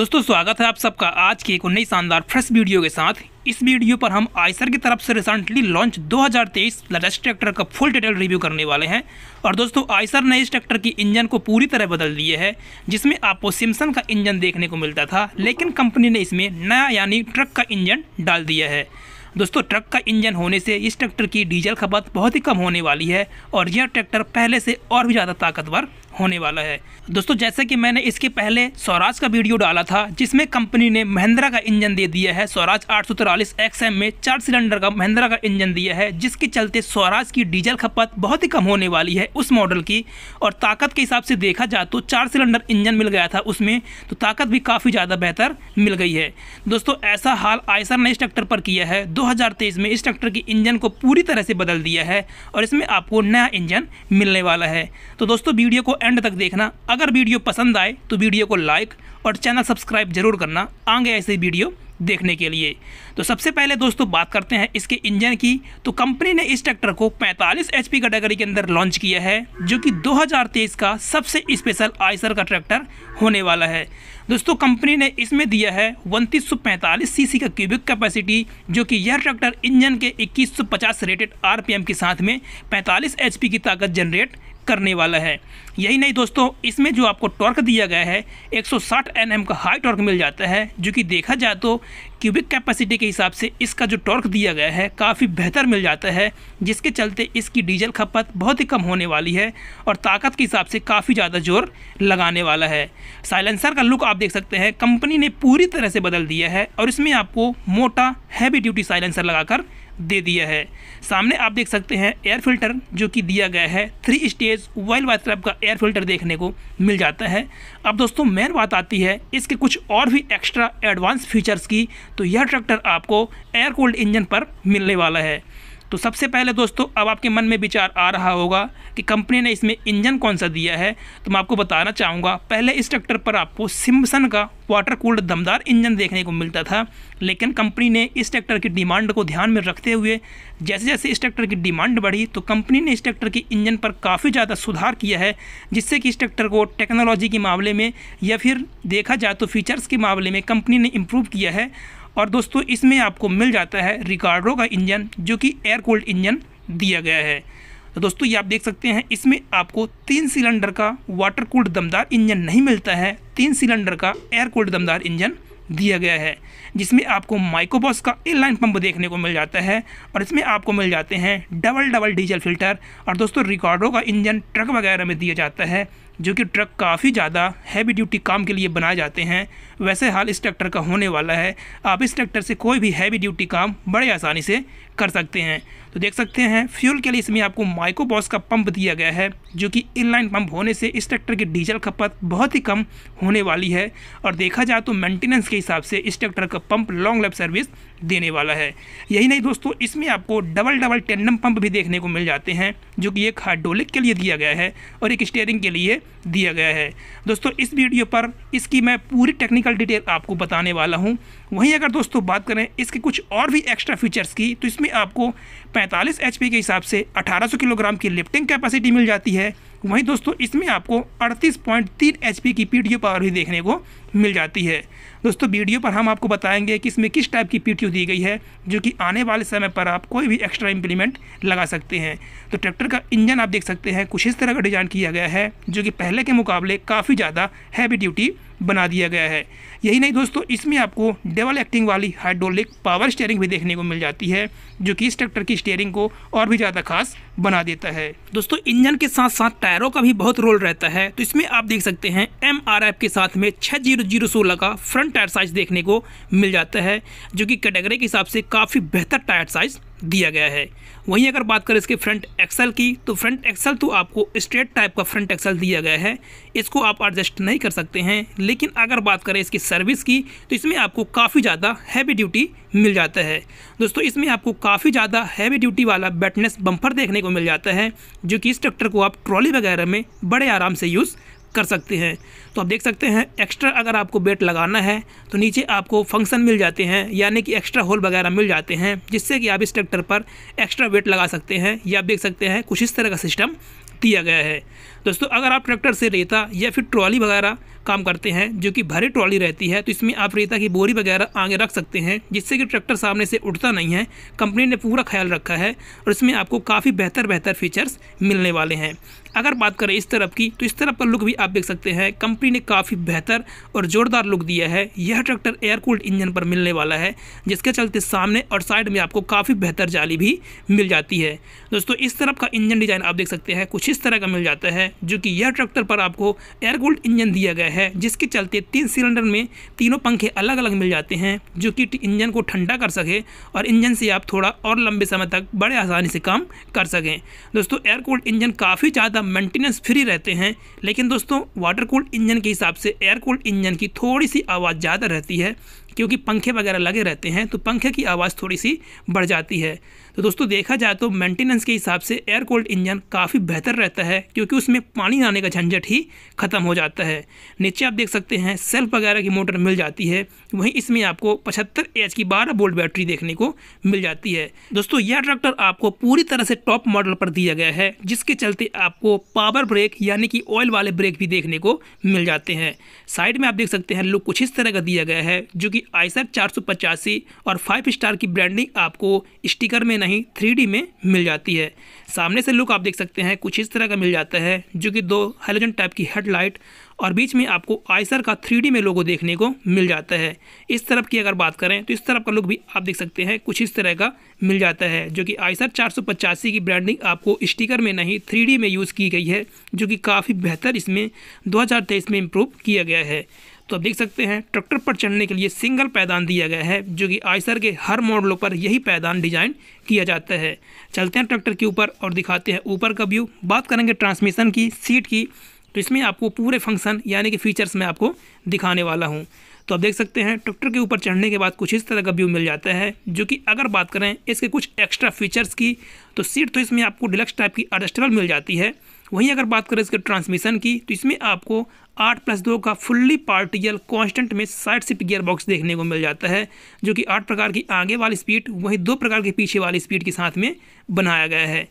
दोस्तों स्वागत है आप सबका आज की एक नई शानदार फ्रेश वीडियो के साथ इस वीडियो पर हम आइसर की तरफ से रिसेंटली लॉन्च 2023 लेटेस्ट ट्रैक्टर का फुल डिटेल रिव्यू करने वाले हैं और दोस्तों आइसर ने इस ट्रैक्टर की इंजन को पूरी तरह बदल दिए है जिसमें आपको सिमसन का इंजन देखने को मिलता था लेकिन कंपनी ने इसमें नया यानी ट्रक का इंजन डाल दिया है दोस्तों ट्रक का इंजन होने से इस ट्रैक्टर की डीजल खपत बहुत ही कम होने वाली है और यह ट्रैक्टर पहले से और भी ज़्यादा ताकतवर होने वाला है दोस्तों जैसे कि मैंने इसके पहले स्वराज का वीडियो डाला था जिसमें कंपनी ने महिंद्रा का इंजन दे दिया है स्वराज आठ सौ तिरालीस एक्सएम में चार सिलेंडर का महिंद्रा का इंजन दिया है जिसके चलते स्वराज की डीजल खपत बहुत ही कम होने वाली है उस मॉडल की और ताकत के हिसाब से देखा जाए तो चार सिलेंडर इंजन मिल गया था उसमें तो ताकत भी काफ़ी ज़्यादा बेहतर मिल गई है दोस्तों ऐसा हाल आयसर ने इस ट्रैक्टर पर किया है दो में इस ट्रैक्टर के इंजन को पूरी तरह से बदल दिया है और इसमें आपको नया इंजन मिलने वाला है तो दोस्तों वीडियो को एंड तक देखना अगर वीडियो पसंद आए तो वीडियो को लाइक और चैनल सब्सक्राइब जरूर करना आगे ऐसे वीडियो देखने के लिए तो सबसे पहले दोस्तों बात करते हैं इसके इंजन की तो कंपनी ने इस ट्रैक्टर को 45 एच कैटेगरी के अंदर लॉन्च किया है जो कि 2023 का सबसे स्पेशल आइसर का ट्रैक्टर होने वाला है दोस्तों कंपनी ने इसमें दिया है उनतीस सीसी का क्यूबिक कैपेसिटी जो कि यह ट्रैक्टर इंजन के 2150 रेटेड आरपीएम के साथ में 45 एचपी की ताकत जनरेट करने वाला है यही नहीं दोस्तों इसमें जो आपको टॉर्क दिया गया है 160 एनएम का हाई टॉर्क मिल जाता है जो कि देखा जाए तो क्यूबिक कैपेसिटी के हिसाब से इसका जो टॉर्क दिया गया है काफ़ी बेहतर मिल जाता है जिसके चलते इसकी डीजल खपत बहुत ही कम होने वाली है और ताकत के हिसाब से काफ़ी ज़्यादा जोर लगाने वाला है साइलेंसर का लुक आप देख सकते हैं कंपनी ने पूरी तरह से बदल दिया है और इसमें आपको मोटा हैवी ड्यूटी साइलेंसर लगाकर दे दिया है सामने आप देख सकते हैं एयर फिल्टर जो कि दिया गया है थ्री स्टेज वाइल वास्तर का एयर फिल्टर देखने को मिल जाता है अब दोस्तों मेन बात आती है इसके कुछ और भी एक्स्ट्रा एडवांस फीचर्स की तो यह ट्रैक्टर आपको एयर कोल्ड इंजन पर मिलने वाला है तो सबसे पहले दोस्तों अब आपके मन में विचार आ रहा होगा कि कंपनी ने इसमें इंजन कौन सा दिया है तो मैं आपको बताना चाहूँगा पहले इस ट्रैक्टर पर आपको सिम्सन का वाटर कूल्ड दमदार इंजन देखने को मिलता था लेकिन कंपनी ने इस ट्रैक्टर की डिमांड को ध्यान में रखते हुए जैसे जैसे इस ट्रैक्टर की डिमांड बढ़ी तो कंपनी ने इस ट्रैक्टर के इंजन पर काफ़ी ज़्यादा सुधार किया है जिससे कि इस ट्रैक्टर को टेक्नोलॉजी के मामले में या फिर देखा जाए तो फीचर्स के मामले में कंपनी ने इम्प्रूव किया है और दोस्तों इसमें आपको मिल जाता है रिकार्डो का इंजन जो कि एयर कोल्ड इंजन दिया गया है तो दोस्तों ये आप देख सकते हैं इसमें आपको तीन सिलेंडर का वाटर कूल्ड दमदार इंजन नहीं मिलता है तीन सिलेंडर का एयर कूल्ड दमदार इंजन दिया गया है जिसमें आपको माइकोबॉस का एल लाइन पंप देखने को मिल जाता है और इसमें आपको मिल जाते हैं डबल डबल डीजल फिल्टर और दोस्तों रिकॉर्डो का इंजन ट्रक वगैरह में दिया जाता है जो कि ट्रक काफ़ी ज़्यादा हैवी ड्यूटी काम के लिए बनाए जाते हैं वैसे हाल इस ट्रैक्टर का होने वाला है आप इस ट्रैक्टर से कोई भी हैवी ड्यूटी काम बड़े आसानी से कर सकते हैं तो देख सकते हैं फ्यूल के लिए इसमें आपको माइकोबॉस का पंप दिया गया है जो कि इनलाइन पंप होने से इस ट्रैक्टर की डीजल खपत बहुत ही कम होने वाली है और देखा जाए तो मेंटेनेंस के हिसाब से इस ट्रैक्टर का पंप लॉन्ग लाइफ सर्विस देने वाला है यही नहीं दोस्तों इसमें आपको डबल डबल टेंडम पंप भी देखने को मिल जाते हैं जो कि एक हाइड्रोलिक के लिए दिया गया है और एक स्टेयरिंग के लिए दिया गया है दोस्तों इस वीडियो पर इसकी मैं पूरी टेक्निकल डिटेल आपको बताने वाला हूँ वहीं अगर दोस्तों बात करें इसके कुछ और भी एक्स्ट्रा फीचर्स की तो इसमें आपको पैंतालीस एच के हिसाब से अठारह किलोग्राम की लिफ्टिंग कैपेसिटी मिल जाती है वहीं दोस्तों इसमें आपको 38.3 पॉइंट की पीटीओ पावर भी देखने को मिल जाती है दोस्तों वीडियो पर हम आपको बताएंगे कि इसमें किस टाइप की पीटीओ दी गई है जो कि आने वाले समय पर आप कोई भी एक्स्ट्रा इम्प्लीमेंट लगा सकते हैं तो ट्रैक्टर का इंजन आप देख सकते हैं कुछ इस तरह का डिज़ाइन किया गया है जो कि पहले के मुकाबले काफ़ी ज़्यादा हैवी ड्यूटी बना दिया गया है यही नहीं दोस्तों इसमें आपको डबल एक्टिंग वाली हाइड्रोलिक पावर स्टेयरिंग भी देखने को मिल जाती है जो कि इस ट्रैक्टर की स्टेयरिंग को और भी ज़्यादा खास बना देता है दोस्तों इंजन के साथ साथ टायरों का भी बहुत रोल रहता है तो इसमें आप देख सकते हैं एम के साथ में छः जीरो जीरो सोलह का फ्रंट टायर साइज देखने को मिल जाता है जो कि कैटेगरी के हिसाब से काफ़ी बेहतर टायर साइज दिया गया है वहीं अगर बात करें इसके फ्रंट एक्सल की तो फ्रंट एक्सल तो आपको स्ट्रेट टाइप का फ्रंट एक्सल दिया गया है इसको आप एडजस्ट नहीं कर सकते हैं लेकिन अगर बात करें इसकी सर्विस की तो इसमें आपको काफ़ी ज़्यादा हैवी ड्यूटी मिल जाता है दोस्तों इसमें आपको काफ़ी ज़्यादा हैवी ड्यूटी वाला बैटनेस बम्पर देखने को मिल जाता है जो कि इस ट्रैक्टर को आप ट्रॉली वगैरह में बड़े आराम से यूज़ कर सकते हैं तो आप देख सकते हैं एक्स्ट्रा अगर आपको बेट लगाना है तो नीचे आपको फंक्शन मिल जाते हैं यानी कि एक्स्ट्रा होल वगैरह मिल जाते हैं जिससे कि आप इस ट्रैक्टर पर एक्स्ट्रा वेट लगा सकते हैं या आप देख सकते हैं कुछ इस तरह का सिस्टम दिया गया है दोस्तों अगर आप ट्रैक्टर से रेता या फिर ट्रॉली वगैरह काम करते हैं जो कि भरी ट्रॉली रहती है तो इसमें आप रेता की बोरी वगैरह आगे रख सकते हैं जिससे कि ट्रैक्टर सामने से उठता नहीं है कंपनी ने पूरा ख्याल रखा है और इसमें आपको काफ़ी बेहतर बेहतर फीचर्स मिलने वाले हैं अगर बात करें इस तरफ की तो इस तरफ का लुक भी आप देख सकते हैं कंपनी ने काफ़ी बेहतर और ज़ोरदार लुक दिया है यह ट्रैक्टर एयरकूल्ड इंजन पर मिलने वाला है जिसके चलते सामने और साइड में आपको काफ़ी बेहतर जाली भी मिल जाती है दोस्तों इस तरफ का इंजन डिज़ाइन आप देख सकते हैं कुछ इस तरह का मिल जाता है जो कि यह ट्रैक्टर पर आपको एयर इंजन दिया गया है जिसके चलते तीन सिलेंडर में तीनों पंखे अलग अलग मिल जाते हैं जो कि इंजन को ठंडा कर सके और इंजन से आप थोड़ा और लंबे समय तक बड़े आसानी से काम कर सकें दोस्तों एयर इंजन काफ़ी ज़्यादा मेंटेनेंस फ्री रहते हैं लेकिन दोस्तों वाटर कोल्ड इंजन के हिसाब से एयर इंजन की थोड़ी सी आवाज़ ज़्यादा रहती है क्योंकि पंखे वगैरह लगे रहते हैं तो पंखे की आवाज़ थोड़ी सी बढ़ जाती है तो दोस्तों देखा जाए तो मेंटेनेंस के हिसाब से एयर कोल्ड इंजन काफ़ी बेहतर रहता है क्योंकि उसमें पानी आने का झंझट ही ख़त्म हो जाता है नीचे आप देख सकते हैं सेल्फ वगैरह की मोटर मिल जाती है वहीं इसमें आपको पचहत्तर एच की बारह बोल्ट बैटरी देखने को मिल जाती है दोस्तों यह ट्रैक्टर आपको पूरी तरह से टॉप मॉडल पर दिया गया है जिसके चलते आपको पावर ब्रेक यानी कि ऑयल वाले ब्रेक भी देखने को मिल जाते हैं साइड में आप देख सकते हैं लुक कुछ इस तरह का दिया गया है जो कि कि आइसर चार और फाइव स्टार की ब्रांडिंग आपको स्टिकर में नहीं थ्री में मिल जाती है सामने से लुक आप देख सकते हैं कुछ इस तरह का मिल जाता है जो कि दो हेलोजन टाइप की हेडलाइट और बीच में आपको आइसर का थ्री में लोगो देखने को मिल जाता है इस तरफ की अगर बात करें तो इस तरफ का लुक भी आप देख सकते हैं कुछ इस तरह का मिल जाता है जो कि आइसर चार की ब्रांडिंग आपको स्टिकर में नहीं थ्री में यूज़ की गई है जो कि काफ़ी बेहतर इसमें दो में इम्प्रूव किया गया है तो आप देख सकते हैं ट्रैक्टर पर चढ़ने के लिए सिंगल पैदान दिया गया है जो कि आयसर के हर मॉडलों पर यही पैदान डिजाइन किया जाता है चलते हैं ट्रैक्टर के ऊपर और दिखाते हैं ऊपर का व्यू बात करेंगे ट्रांसमिशन की सीट की तो इसमें आपको पूरे फंक्शन यानी कि फीचर्स मैं आपको दिखाने वाला हूँ तो आप देख सकते हैं ट्रैक्टर के ऊपर चढ़ने के बाद कुछ इस तरह का व्यू मिल जाता है जो कि अगर बात करें इसके कुछ एक्स्ट्रा फीचर्स की तो सीट तो इसमें आपको डिलक्स टाइप की एडजस्टेबल मिल जाती है वहीं अगर बात करें इसके ट्रांसमिशन की तो इसमें आपको आठ प्लस दो का fully partial constant mesh side shift gear box देखने को मिल जाता है जो कि आठ प्रकार की आगे वाली स्पीड वहीं दो प्रकार के पीछे वाली स्पीड के साथ में बनाया गया है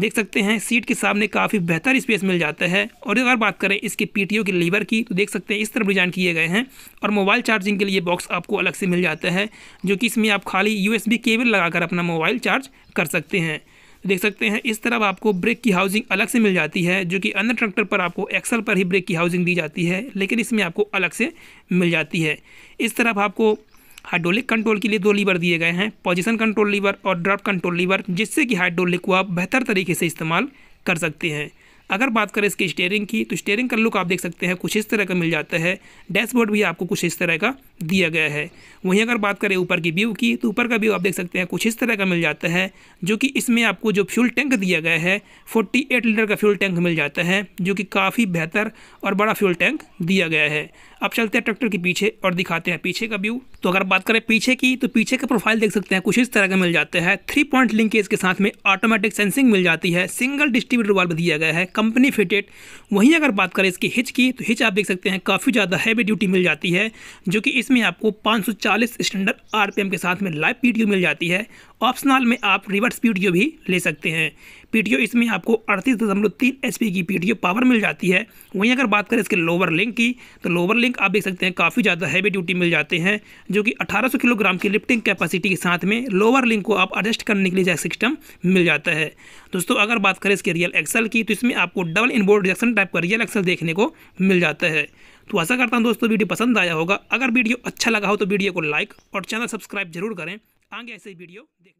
देख सकते हैं सीट के सामने काफ़ी बेहतर स्पेस मिल जाता है और अगर बात करें इसके पीटीओ के लीवर की तो देख सकते हैं इस तरफ डिज़ाइन किए गए हैं और मोबाइल चार्जिंग के लिए बॉक्स आपको अलग से मिल जाता है जो कि इसमें आप खाली यूएसबी केबल लगाकर अपना मोबाइल चार्ज कर सकते हैं देख सकते हैं इस तरफ आपको ब्रेक की हाउसिंग अलग से मिल जाती है जो कि अन्य ट्रैक्टर पर आपको एक्सल पर ही ब्रेक की हाउसिंग दी जाती है लेकिन इसमें आपको अलग से मिल जाती है इस तरफ आपको हाइड्रोलिक कंट्रोल के लिए दो लीवर दिए गए हैं पोजिशन कंट्रोल लीवर और ड्रॉप कंट्रोल लीवर जिससे कि हाइड्रोलिक को आप बेहतर तरीके से इस्तेमाल कर सकते हैं अगर बात करें इसकी स्टेयरिंग की तो स्टेयरिंग का लुक आप देख सकते हैं कुछ इस तरह का मिल जाता है डैशबोर्ड भी आपको कुछ इस तरह का दिया गया है वहीं अगर बात करें ऊपर की व्यू की तो ऊपर का व्यू आप देख सकते हैं कुछ इस तरह का मिल जाता है जो कि इसमें आपको जो फ्यूल टैंक दिया गया है 48 लीटर का फ्यूल टैंक मिल जाता है जो कि काफ़ी बेहतर और बड़ा फ्यूल टैंक दिया गया है अब चलते हैं ट्रैक्टर के पीछे और दिखाते हैं पीछे का व्यू तो अगर बात करें पीछे की तो पीछे का प्रोफाइल देख सकते हैं कुछ इस तरह का मिल जाता है थ्री पॉइंट लिंकेज के साथ में ऑटोमेटिक सेंसिंग मिल जाती है सिंगल डिस्ट्रीब्यूटर वाल्व दिया गया है कंपनी फिटेड वहीं अगर बात करें इसकी हिच की तो हिच आप देख सकते हैं काफ़ी ज़्यादा हैवी ड्यूटी मिल जाती है जो कि इसमें आपको पाँच स्टैंडर्ड आर के साथ में लाइव पीटीओ मिल जाती है ऑप्शनल में आप रिवर्स पीटीओ भी ले सकते हैं पी इसमें आपको अड़तीस दशमलव तीन एच की पीटीओ पावर मिल जाती है वहीं अगर बात करें इसके लोअर लिंक की तो लोअर लिंक आप देख सकते हैं काफ़ी ज़्यादा हैवी ड्यूटी मिल जाते हैं जो कि 1800 किलोग्राम की लिफ्टिंग कैपेसिटी के साथ में लोअर लिंक को आप एडजस्ट करने के लिए सिस्टम मिल जाता है दोस्तों अगर बात करें इसके रियल एक्सल की तो इसमें आपको डबल इनबोर्ड रिएक्शन टाइप का रियल एक्सल देखने को मिल जाता है तो आशा करता हूँ दोस्तों वीडियो पसंद आया होगा अगर वीडियो अच्छा लगा हो तो वीडियो को लाइक और चैनल सब्सक्राइब जरूर करें आगे ऐसे ही वीडियो देख